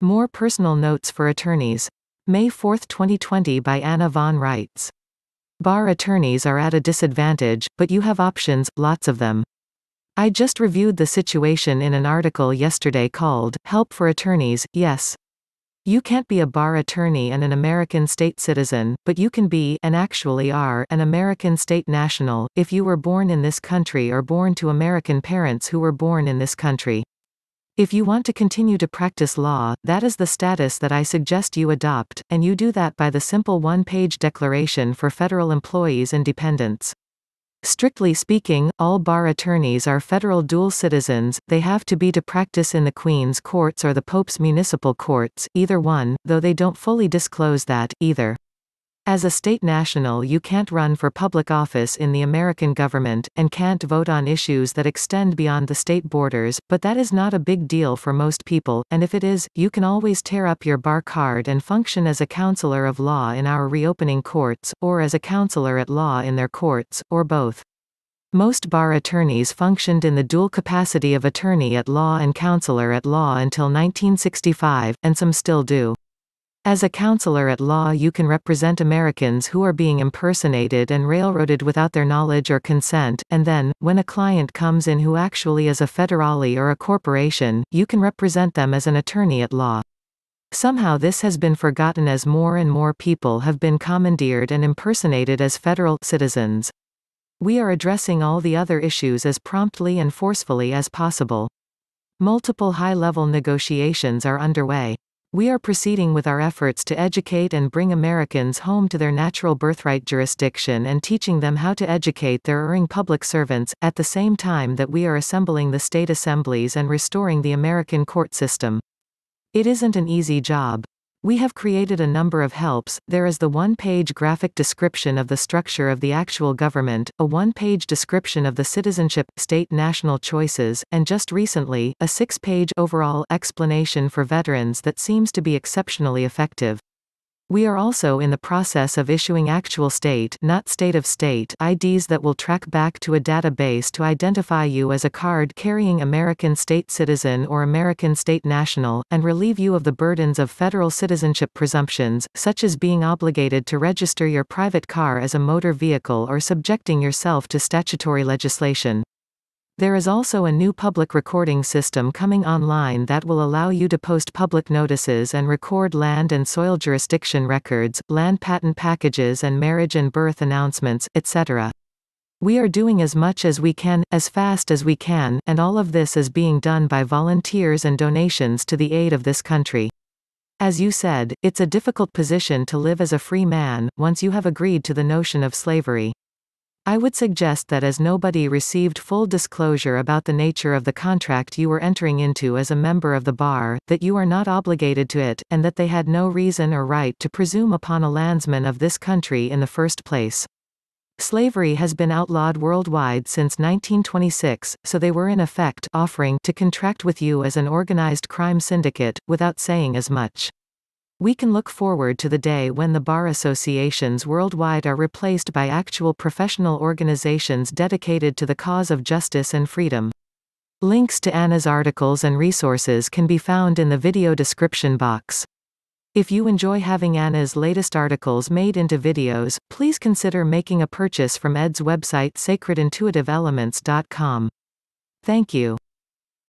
More personal notes for attorneys. May 4, 2020 by Anna Von Wrights. Bar attorneys are at a disadvantage, but you have options, lots of them. I just reviewed the situation in an article yesterday called, Help for Attorneys, Yes. You can't be a bar attorney and an American state citizen, but you can be, and actually are, an American state national, if you were born in this country or born to American parents who were born in this country. If you want to continue to practice law, that is the status that I suggest you adopt, and you do that by the simple one-page declaration for federal employees and dependents. Strictly speaking, all bar attorneys are federal dual citizens, they have to be to practice in the Queen's courts or the Pope's municipal courts, either one, though they don't fully disclose that, either. As a state national you can't run for public office in the American government, and can't vote on issues that extend beyond the state borders, but that is not a big deal for most people, and if it is, you can always tear up your bar card and function as a counselor of law in our reopening courts, or as a counselor at law in their courts, or both. Most bar attorneys functioned in the dual capacity of attorney at law and counselor at law until 1965, and some still do. As a counselor at law you can represent Americans who are being impersonated and railroaded without their knowledge or consent, and then, when a client comes in who actually is a federale or a corporation, you can represent them as an attorney at law. Somehow this has been forgotten as more and more people have been commandeered and impersonated as federal citizens. We are addressing all the other issues as promptly and forcefully as possible. Multiple high-level negotiations are underway. We are proceeding with our efforts to educate and bring Americans home to their natural birthright jurisdiction and teaching them how to educate their erring public servants, at the same time that we are assembling the state assemblies and restoring the American court system. It isn't an easy job. We have created a number of helps, there is the one-page graphic description of the structure of the actual government, a one-page description of the citizenship, state national choices, and just recently, a six-page overall explanation for veterans that seems to be exceptionally effective. We are also in the process of issuing actual state not state of state IDs that will track back to a database to identify you as a card-carrying American state citizen or American state national, and relieve you of the burdens of federal citizenship presumptions, such as being obligated to register your private car as a motor vehicle or subjecting yourself to statutory legislation. There is also a new public recording system coming online that will allow you to post public notices and record land and soil jurisdiction records, land patent packages and marriage and birth announcements, etc. We are doing as much as we can, as fast as we can, and all of this is being done by volunteers and donations to the aid of this country. As you said, it's a difficult position to live as a free man, once you have agreed to the notion of slavery. I would suggest that as nobody received full disclosure about the nature of the contract you were entering into as a member of the bar, that you are not obligated to it, and that they had no reason or right to presume upon a landsman of this country in the first place. Slavery has been outlawed worldwide since 1926, so they were in effect offering to contract with you as an organized crime syndicate, without saying as much. We can look forward to the day when the bar associations worldwide are replaced by actual professional organizations dedicated to the cause of justice and freedom. Links to Anna's articles and resources can be found in the video description box. If you enjoy having Anna's latest articles made into videos, please consider making a purchase from Ed's website sacredintuitiveelements.com. Thank you.